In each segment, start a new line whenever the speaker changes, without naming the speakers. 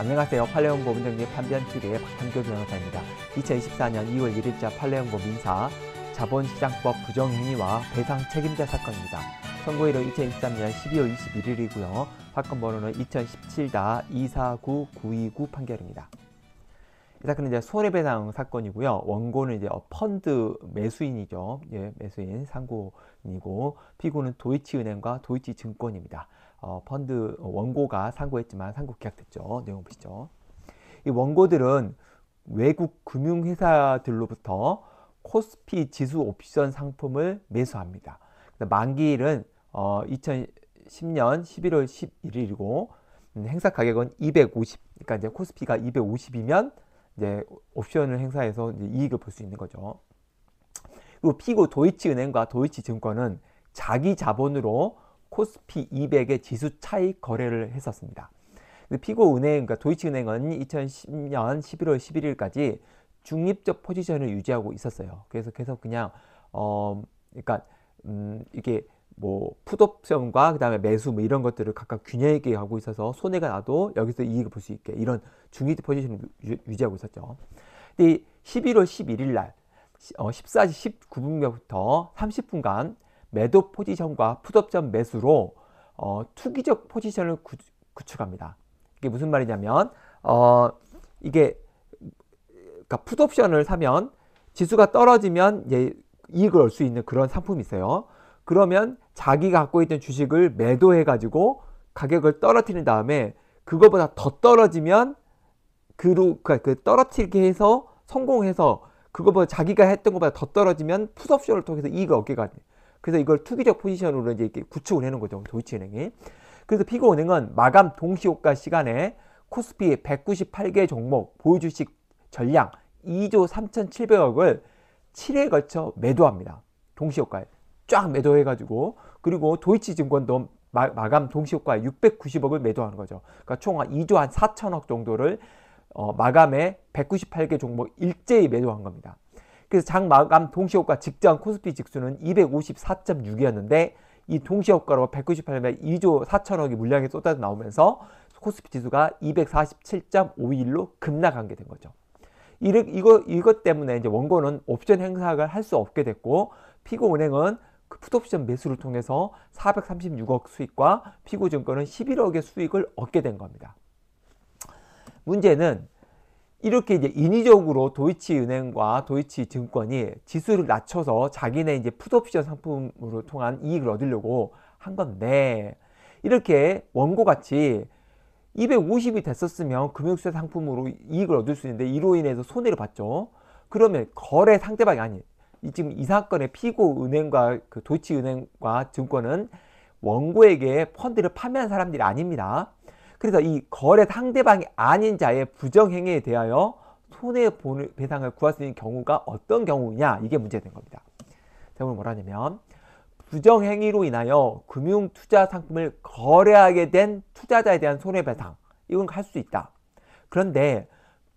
안녕하세요. 팔레옹 법원정리 판변투리의 박한교 변호사입니다. 2024년 2월 1일자 팔레옹법 민사 자본시장법 부정행위와 배상 책임자 사건입니다. 선고일은 2023년 12월 21일이고요. 사건 번호는 2017-249929 판결입니다. 이 사건은 이제 손해배상 사건이고요. 원고는 이제 펀드 매수인이죠. 예, 매수인 상고인이고 피고는 도이치은행과 도이치증권입니다. 어, 펀드 원고가 상고했지만 상고 기각됐죠. 내용 보시죠. 이 원고들은 외국 금융회사들로부터 코스피 지수 옵션 상품을 매수합니다. 만기일은 어, 2010년 11월 11일이고 음, 행사 가격은 250. 그러니까 이제 코스피가 250이면 이제 옵션을 행사해서 이제 이익을 볼 수 있는 거죠. 그리고 피고 도이치은행과 도이치증권은 자기 자본으로 코스피 200의 지수 차익 거래를 했었습니다. 그 피고 은행, 그러니까 도이치은행은 2010년 11월 11일까지 중립적 포지션을 유지하고 있었어요. 그래서 계속 그냥 어, 그러니까 음, 이게 뭐 풋옵션과 그다음에 매수 뭐 이런 것들을 각각 균형 있게 하고 있어서 손해가 나도 여기서 이익을 볼 수 있게 이런 중립적 포지션을 유지하고 있었죠. 근데 11월 11일 날 어, 14시 1 9분부터 30분간 매도 포지션과 풋옵션 매수로 어, 투기적 포지션을 구, 구축합니다. 이게 무슨 말이냐면 어, 이게 그러니까 풋옵션을 사면 지수가 떨어지면 예, 이익을 얻을 수 있는 그런 상품이 있어요. 그러면 자기가 갖고 있던 주식을 매도해 가지고 가격을 떨어뜨린 다음에 그거보다 더 떨어지면 그루 그러니까 그 떨어뜨리게 해서 성공해서 그거보다 자기가 했던 것보다 더 떨어지면 푸 풋옵션을 통해서 이익을 얻게 가요. 그래서 이걸 투기적 포지션으로 이제 이렇게 구축을 해놓은 거죠. 도이치은행이. 그래서 피고은행은 마감 동시효과 시간에 코스피 198개 종목 보유주식 전량 2조 3,700억을 7회에 걸쳐 매도합니다. 동시효과에 쫙 매도해가지고 그리고 도이치증권도 마, 감 동시효과에 690억을 매도하는 거죠. 그러니까 총 2조 한 4천억 정도를 어, 마감에 198개 종목 일제히 매도한 겁니다. 그래서 장 마감 동시효과 직전 코스피 직수는 254.6이었는데 이 동시효과로 198매 2조 4천억이 물량이 쏟아져 나오면서 코스피 지수가 247.51로 급락한 게된 거죠. 이르, 이거, 이것 때문에 이제 원고는 옵션 행사를 할 수 없게 됐고 피고은행은 그 풋옵션 매수를 통해서 436억 수익과 피고증권은 11억의 수익을 얻게 된 겁니다. 문제는 이렇게 이제 인위적으로 도이치은행과 도이치증권이 지수를 낮춰서 자기네 이제 풋옵션 상품으로 통한 이익을 얻으려고 한 건데 이렇게 원고같이 250이 됐었으면 금융수사 상품으로 이익을 얻을 수 있는데 이로 인해서 손해를 봤죠. 그러면 거래 상대방이 아닌 지금 이 사건의 피고 은행과 그 도이치은행과 증권은 원고에게 펀드를 판매한 사람들이 아닙니다. 그래서 이 거래 상대방이 아닌 자의 부정행위에 대하여 손해배상을 구할 수 있는 경우가 어떤 경우냐 이게 문제된 겁니다. 자, 오늘 뭐라 하냐면 부정행위로 인하여 금융투자 상품을 거래하게 된 투자자에 대한 손해배상 이건 할 수 있다. 그런데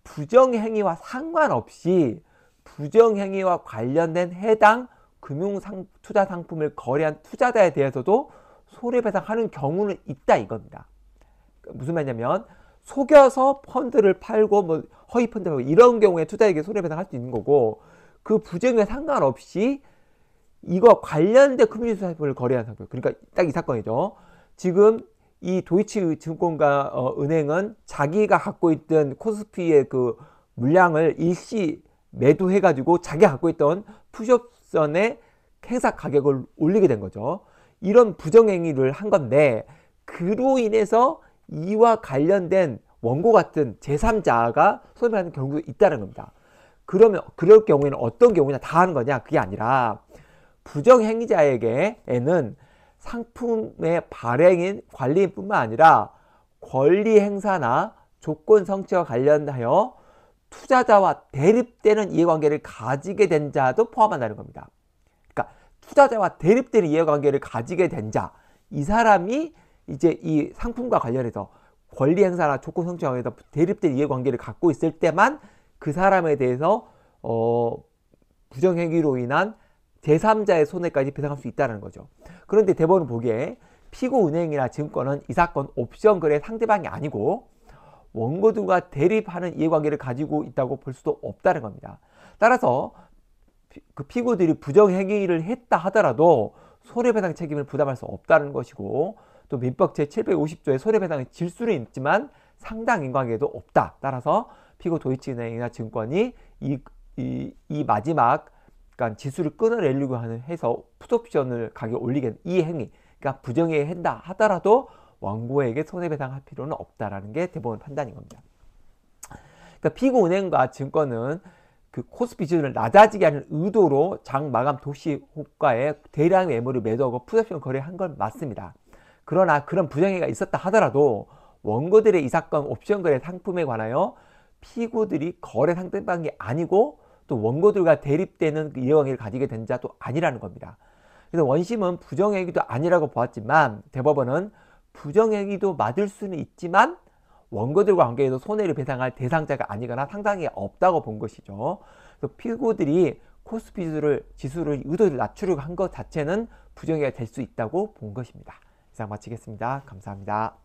부정행위와 상관없이 부정행위와 관련된 해당 금융투자 상품을 거래한 투자자에 대해서도 손해배상하는 경우는 있다 이겁니다. 무슨 말이냐면 속여서 펀드를 팔고 뭐 허위 펀드를 팔고 이런 경우에 투자에게 손해배상할 수 있는 거고 그 부정에 상관없이 이거 관련된 커뮤니티 상품을 거래한 사건 그러니까 딱 이 사건이죠 지금 이 도이치 증권과 어, 은행은 자기가 갖고 있던 코스피의 그 물량을 일시 매도해 가지고 자기가 갖고 있던 푸시옵션의 행사 가격을 올리게 된 거죠 이런 부정행위를 한 건데 그로 인해서 이와 관련된 원고 같은 제3자가 소멸하는 경우도 있다는 겁니다. 그러면 그럴 경우에는 어떤 경우나 다 하는 거냐? 그게 아니라 부정행위자에게는 상품의 발행인 관리인뿐만 아니라 권리 행사나 조건 성취와 관련하여 투자자와 대립되는 이해관계를 가지게 된 자도 포함한다는 겁니다. 그러니까 투자자와 대립되는 이해관계를 가지게 된 자, 이 사람이 이제 이 상품과 관련해서 권리 행사나 조건 성취와 관해서 대립된 이해관계를 갖고 있을 때만 그 사람에 대해서 어, 부정행위로 인한 제3자의 손해까지 배상할 수 있다는 거죠. 그런데 대법원 보기에 피고 은행이나 증권은 이 사건 옵션 거래 상대방이 아니고 원고들과 대립하는 이해관계를 가지고 있다고 볼 수도 없다는 겁니다. 따라서 그 피고들이 부정행위를 했다 하더라도 손해배상 책임을 부담할 수 없다는 것이고 또 민법 제750조의 손해배상의 질수는 있지만 상당 인과관계도 없다. 따라서 피고 도이치은행이나 증권이 이, 이, 이 마지막 그러니까 지수를 끊어내려고 하는 해서 푸드옵션을 가격 올리게 이 행위 그러니까 부정행위 한다 하더라도 원고에게 손해배상할 필요는 없다라는 게 대법원 판단인 겁니다. 그러니까 피고 은행과 증권은 그 코스피 지수를 낮아지게 하는 의도로 장 마감 도시 호가에 대량 매물을 매도하고 푸드옵션 거래한 건 맞습니다. 그러나 그런 부정행위가 있었다 하더라도 원고들의 이 사건 옵션 거래 상품에 관하여 피고들이 거래 상대방이 아니고 또 원고들과 대립되는 그 이해관계를 가지게 된 자도 아니라는 겁니다. 그래서 원심은 부정행위도 아니라고 보았지만 대법원은 부정행위도 맞을 수는 있지만 원고들과 관계에서 손해를 배상할 대상자가 아니거나 상당히 없다고 본 것이죠. 그래서 피고들이 코스피 지수를, 지수를 의도를 낮추려고 한 것 자체는 부정행위가 될 수 있다고 본 것입니다. 이상 마치겠습니다. 감사합니다.